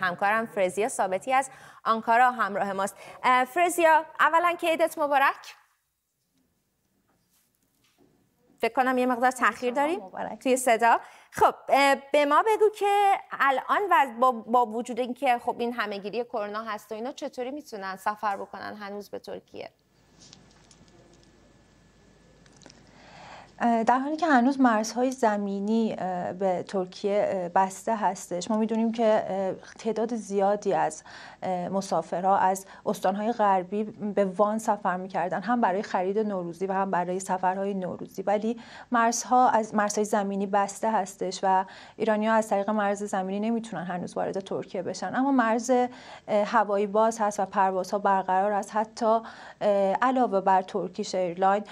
همکارم فرزیا ثابتی از آنکارا همراه ماست فرزیا اولا که عیدت مبارک فکر کنم یه مقدار تاخیر داریم توی صدا خب به ما بگو که الان و با, با وجود اینکه خب این همهگیری کرونا هست و اینا چطوری میتونن سفر بکنن هنوز به ترکیه در حالی که هنوز مرزهای زمینی به ترکیه بسته هستش ما میدونیم که تعداد زیادی از مسافرها از استانهای غربی به وان سفر میکردن هم برای خرید نوروزی و هم برای سفرهای نوروزی ولی مرزها از مرزهای زمینی بسته هستش و ایرانی ها از طریق مرز زمینی نمیتونن هنوز وارد ترکیه بشن اما مرز هوایی باز هست و پروازها برقرار است حتی علاوه بر ترکیش ایرلاین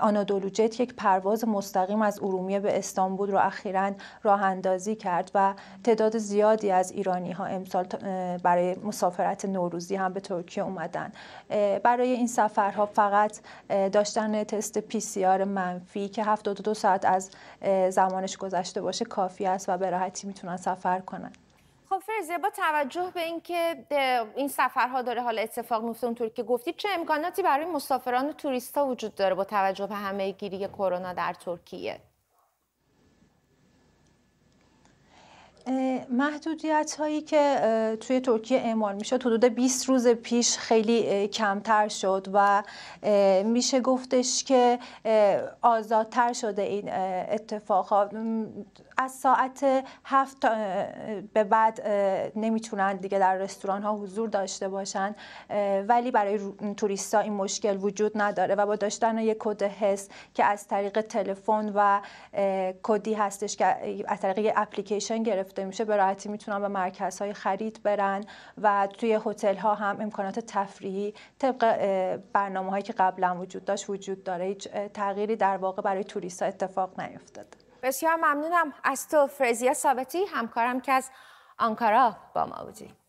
آنادولو یک پرواز پرواز مستقیم از ارومیه به استانبول رو اخیرا راه اندازی کرد و تعداد زیادی از ایرانی ها امسال برای مسافرت نوروزی هم به ترکیه اومدن برای این سفرها فقط داشتن تست پی سی منفی که 72 ساعت از زمانش گذشته باشه کافی است و به راحتی میتونن سفر کنن فرزیه با توجه به اینکه این سفرها داره حالا اتفاق میفته اونطور که گفتی چه امکاناتی برای مسافران و توریست ها وجود داره با توجه به همه گیری کرونا در ترکیه محدودیت هایی که توی ترکیه اعمال میشد حدود 20 روز پیش خیلی کمتر شد و میشه گفتش که آزادتر شده این ها از ساعت هفت به بعد نمیتونن دیگه در رستوران ها حضور داشته باشن ولی برای توریست ها این مشکل وجود نداره و با داشتن یک کد حس که از طریق تلفن و کدی هستش که از طریق اپلیکیشن گرفت گرفته میشه به راحتی میتونن به مرکز خرید برن و توی هتل ها هم امکانات تفریحی طبق برنامه هایی که قبلا وجود داشت وجود داره هیچ تغییری در واقع برای توریست ها اتفاق نیفتاد بسیار ممنونم از تو فرزیا ثابتی همکارم که از آنکارا با ما بودی